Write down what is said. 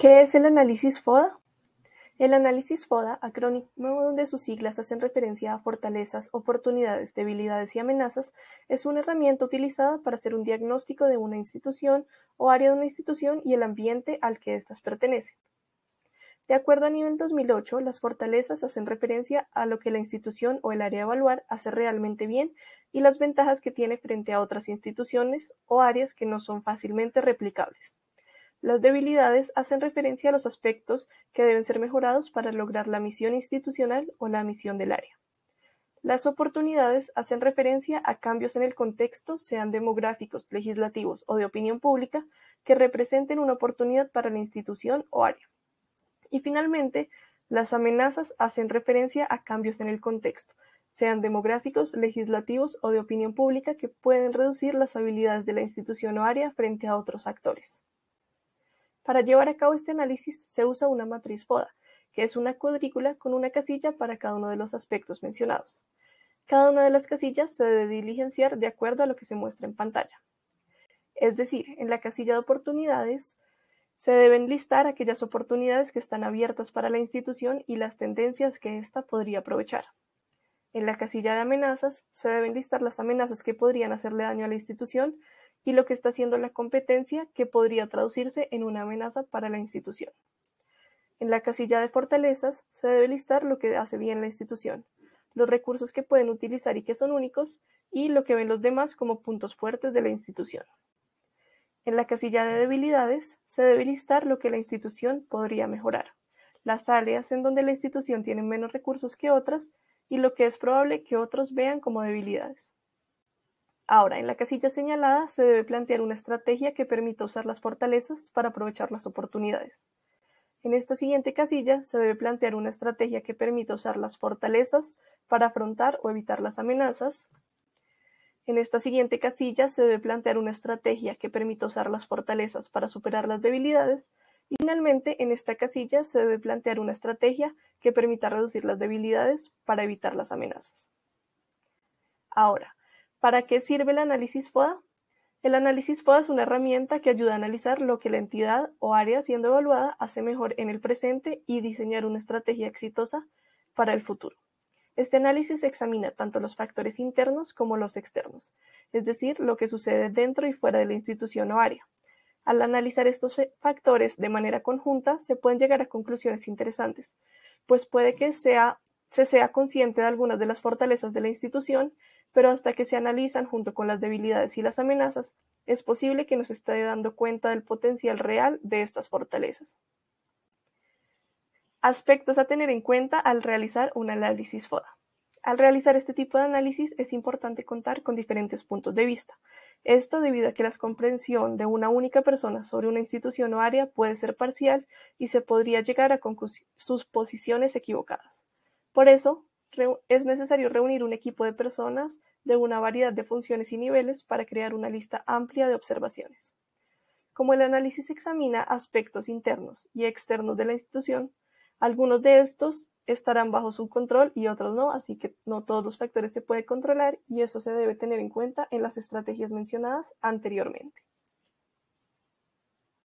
¿Qué es el análisis FODA? El análisis FODA, acrónimo donde sus siglas hacen referencia a fortalezas, oportunidades, debilidades y amenazas, es una herramienta utilizada para hacer un diagnóstico de una institución o área de una institución y el ambiente al que éstas pertenecen. De acuerdo a nivel 2008, las fortalezas hacen referencia a lo que la institución o el área a evaluar hace realmente bien y las ventajas que tiene frente a otras instituciones o áreas que no son fácilmente replicables. Las debilidades hacen referencia a los aspectos que deben ser mejorados para lograr la misión institucional o la misión del área. Las oportunidades hacen referencia a cambios en el contexto, sean demográficos, legislativos o de opinión pública, que representen una oportunidad para la institución o área. Y finalmente, las amenazas hacen referencia a cambios en el contexto, sean demográficos, legislativos o de opinión pública, que pueden reducir las habilidades de la institución o área frente a otros actores. Para llevar a cabo este análisis se usa una matriz FODA, que es una cuadrícula con una casilla para cada uno de los aspectos mencionados. Cada una de las casillas se debe diligenciar de acuerdo a lo que se muestra en pantalla. Es decir, en la casilla de oportunidades se deben listar aquellas oportunidades que están abiertas para la institución y las tendencias que ésta podría aprovechar. En la casilla de amenazas se deben listar las amenazas que podrían hacerle daño a la institución y lo que está haciendo la competencia, que podría traducirse en una amenaza para la institución. En la casilla de fortalezas se debe listar lo que hace bien la institución, los recursos que pueden utilizar y que son únicos, y lo que ven los demás como puntos fuertes de la institución. En la casilla de debilidades se debe listar lo que la institución podría mejorar, las áreas en donde la institución tiene menos recursos que otras y lo que es probable que otros vean como debilidades. Ahora, en la casilla señalada se debe plantear una estrategia que permita usar las fortalezas para aprovechar las oportunidades. En esta siguiente casilla se debe plantear una estrategia que permita usar las fortalezas para afrontar o evitar las amenazas. En esta siguiente casilla se debe plantear una estrategia que permita usar las fortalezas para superar las debilidades. Y finalmente, en esta casilla se debe plantear una estrategia que permita reducir las debilidades para evitar las amenazas. Ahora, ¿Para qué sirve el análisis FODA? El análisis FODA es una herramienta que ayuda a analizar lo que la entidad o área siendo evaluada hace mejor en el presente y diseñar una estrategia exitosa para el futuro. Este análisis examina tanto los factores internos como los externos, es decir, lo que sucede dentro y fuera de la institución o área. Al analizar estos e, factores de manera conjunta, se pueden llegar a conclusiones interesantes, pues puede que se sea consciente de algunas de las fortalezas de la institución pero hasta que se analizan junto con las debilidades y las amenazas, es posible que nos esté dando cuenta del potencial real de estas fortalezas. Aspectos a tener en cuenta al realizar un análisis FODA. Al realizar este tipo de análisis es importante contar con diferentes puntos de vista. Esto debido a que la comprensión de una única persona sobre una institución o área puede ser parcial y se podría llegar a sus posiciones equivocadas. Por eso, es necesario reunir un equipo de personas de una variedad de funciones y niveles para crear una lista amplia de observaciones. Como el análisis examina aspectos internos y externos de la institución, algunos de estos estarán bajo su control y otros no, así que no todos los factores se pueden controlar y eso se debe tener en cuenta en las estrategias mencionadas anteriormente.